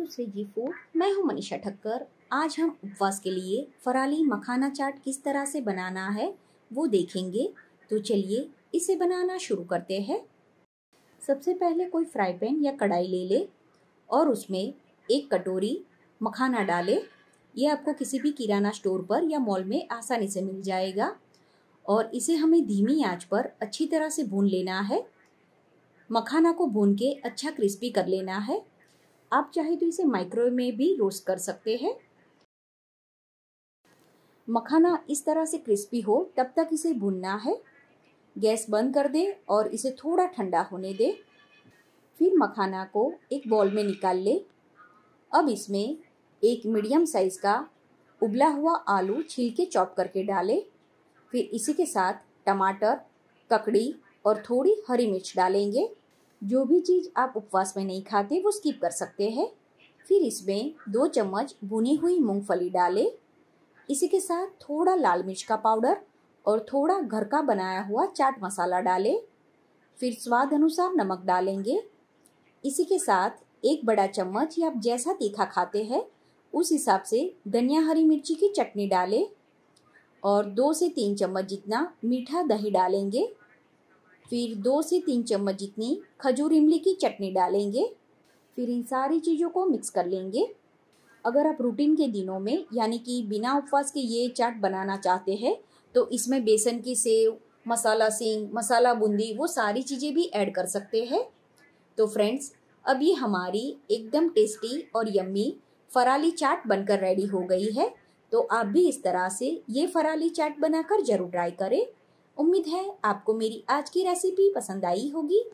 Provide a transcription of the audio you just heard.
to Swiggy food मैं हूं मनीषा ठक्कर आज हम उपवास के लिए फराली मखाना चाट किस तरह से बनाना है वो देखेंगे तो चलिए इसे बनाना शुरू करते हैं सबसे पहले कोई फ्राई पैन या कढ़ाई ले ले और उसमें एक कटोरी मखाना डाले ये आपको किसी भी किराना स्टोर पर या मॉल में आसानी से मिल जाएगा और इसे हमें धीमी आंच पर अच्छी तरह से भून लेना है मखाना को भून के अच्छा क्रिस्पी कर लेना है आप चाहे तो इसे माइक्रोवेव में भी रोस्ट कर सकते हैं मखाना इस तरह से क्रिस्पी हो तब तक इसे भूनना है गैस बंद कर दें और इसे थोड़ा ठंडा होने दें फिर मखाना को एक बॉल में निकाल लें अब इसमें एक मीडियम साइज का उबला हुआ आलू छील के चॉप करके डालें फिर इसी के साथ टमाटर ककड़ी और थोड़ी हरी मिर्च डालेंगे जो भी चीज़ आप उपवास में नहीं खाते वो स्किप कर सकते हैं फिर इसमें दो चम्मच भुनी हुई मूंगफली डालें इसी के साथ थोड़ा लाल मिर्च का पाउडर और थोड़ा घर का बनाया हुआ चाट मसाला डालें फिर स्वाद अनुसार नमक डालेंगे इसी के साथ एक बड़ा चम्मच या आप जैसा तीखा खाते हैं उस हिसाब से धनिया हरी मिर्ची की चटनी डालें और दो से तीन चम्मच जितना मीठा दही डालेंगे फिर दो से तीन चम्मच जितनी खजूर इमली की चटनी डालेंगे फिर इन सारी चीज़ों को मिक्स कर लेंगे अगर आप रूटीन के दिनों में यानी कि बिना उपवास के ये चाट बनाना चाहते हैं तो इसमें बेसन की सेव मसाला सिंग मसाला बूंदी वो सारी चीज़ें भी ऐड कर सकते हैं तो फ्रेंड्स अब ये हमारी एकदम टेस्टी और यम्मी फराली चाट बनकर रेडी हो गई है तो आप भी इस तरह से ये फराली चाट बनाकर ज़रूर ट्राई करें उम्मीद है आपको मेरी आज की रेसिपी पसंद आई होगी